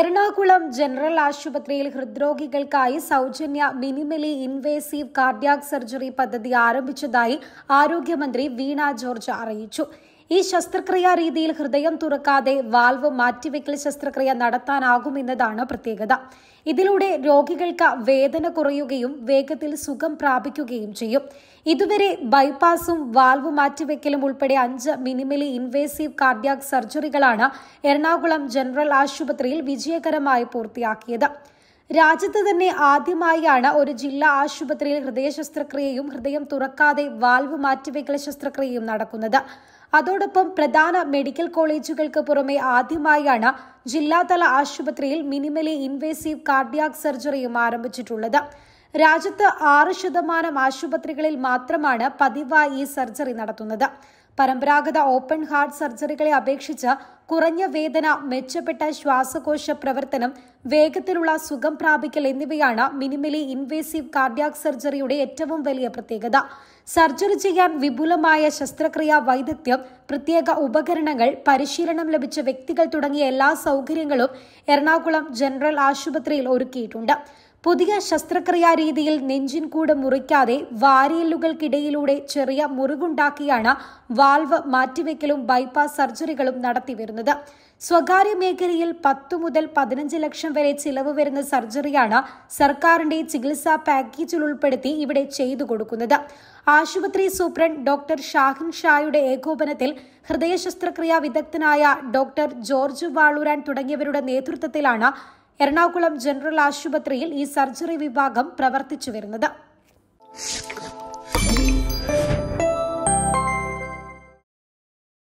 Ernakulam general ആശുപത്രിയിൽ ഹൃദ്രോഗികൾക്കായി സൗജന്യ minimally invasive cardiac surgery പദ്ധതി ആരംഭിച്ചതായി ആരോഗ്യമന്ത്രി വീണ ജോർജ് അറിയിച്ചു ഈ ശസ്ത്രക്രിയാ രീതിയിൽ ഹൃദയം തുറക്കാതെ വാൽവ് മാറ്റിവെക്കൽ ശസ്ത്രക്രിയ നടത്താനാകുമെന്നതാണ് പ്രത്യേകത ഇതിലൂടെ രോഗികൾക്ക് വേദന കുറയുകയും വേഗത്തിൽ സുഖം പ്രാപിക്കുകയും ചെയ്യും ഇതുവരെ ബൈപ്പാസും വാൽവ് മാറ്റിവെക്കലും ഉൾപ്പെടെ അഞ്ച് മിനിമലി ഇൻവേസീവ് കാർഡിയാക് സർജറികളാണ് എറണാകുളം ജനറൽ ആശുപത്രിയിൽ വിജയകരമായി പൂർത്തിയാക്കിയത് രാജ്യത്ത് തന്നെ ആദ്യമായാണ് ഒരു ജില്ലാ ആശുപത്രിയിൽ ഹൃദയ ശസ്ത്രക്രിയയും ഹൃദയം തുറക്കാതെ വാൽവ് മാറ്റിവെക്കൽ ശസ്ത്രക്രിയയും നടക്കുന്നത് അതോടൊപ്പം പ്രധാന മെഡിക്കൽ കോളേജുകൾക്ക് പുറമെ ആദ്യമായാണ് ജില്ലാതല ആശുപത്രിയിൽ മിനിമലി ഇൻവേസീവ് കാർഡിയാക് സർജറിയും ആരംഭിച്ചിട്ടുള്ളത് രാജ്യത്ത് ആറ് ശതമാനം ആശുപത്രികളിൽ മാത്രമാണ് പതിവായി ഈ സർജറി നടത്തുന്നത് പരമ്പരാഗത ഓപ്പൺ ഹാർട്ട് സർജറികളെ അപേക്ഷിച്ച് കുറഞ്ഞ വേദന മെച്ചപ്പെട്ട ശ്വാസകോശ പ്രവർത്തനം വേഗത്തിലുള്ള സുഖം പ്രാപിക്കൽ എന്നിവയാണ് മിനിമലി ഇൻവേസീവ് കാർഡിയാക് സർജറിയുടെ ഏറ്റവും വലിയ പ്രത്യേകത സർജറി ചെയ്യാൻ വിപുലമായ ശസ്ത്രക്രിയാ വൈദഗ്ധ്യം പ്രത്യേക ഉപകരണങ്ങൾ പരിശീലനം ലഭിച്ച വ്യക്തികൾ തുടങ്ങിയ എല്ലാ സൗകര്യങ്ങളും എറണാകുളം ജനറൽ ആശുപത്രിയിൽ ഒരുക്കിയിട്ടുണ്ട് പുതിയ ശസ്ത്രക്രിയാ രീതിയിൽ നെഞ്ചിൻ കൂട് മുറിക്കാതെ വാരിയല്ലുകൾക്കിടയിലൂടെ ചെറിയ മുറിവുണ്ടാക്കിയാണ് വാൾവ് മാറ്റിവെക്കലും ബൈപ്പാസ് സർജറികളും നടത്തിവരുന്നത് സ്വകാര്യ മേഖലയിൽ പത്തു മുതൽ പതിനഞ്ച് ലക്ഷം വരെ ചിലവ് വരുന്ന സർജറിയാണ് സർക്കാരിന്റെ ചികിത്സാ പാക്കേജിൽ ഉൾപ്പെടുത്തി ഇവിടെ ചെയ്തു കൊടുക്കുന്നത് ആശുപത്രി സൂപ്രണ്ട് ഡോക്ടർ ഷാഹിൻ ഷായുടെ ഏകോപനത്തിൽ ഹൃദയ ശസ്ത്രക്രിയാ വിദഗ്ധനായ ഡോക്ടർ ജോർജ് വാളൂരാൻ തുടങ്ങിയവരുടെ നേതൃത്വത്തിലാണ് എറണാകുളം ജനറൽ ആശുപത്രിയിൽ ഈ സർജറി വിഭാഗം പ്രവർത്തിച്ചു വരുന്നത്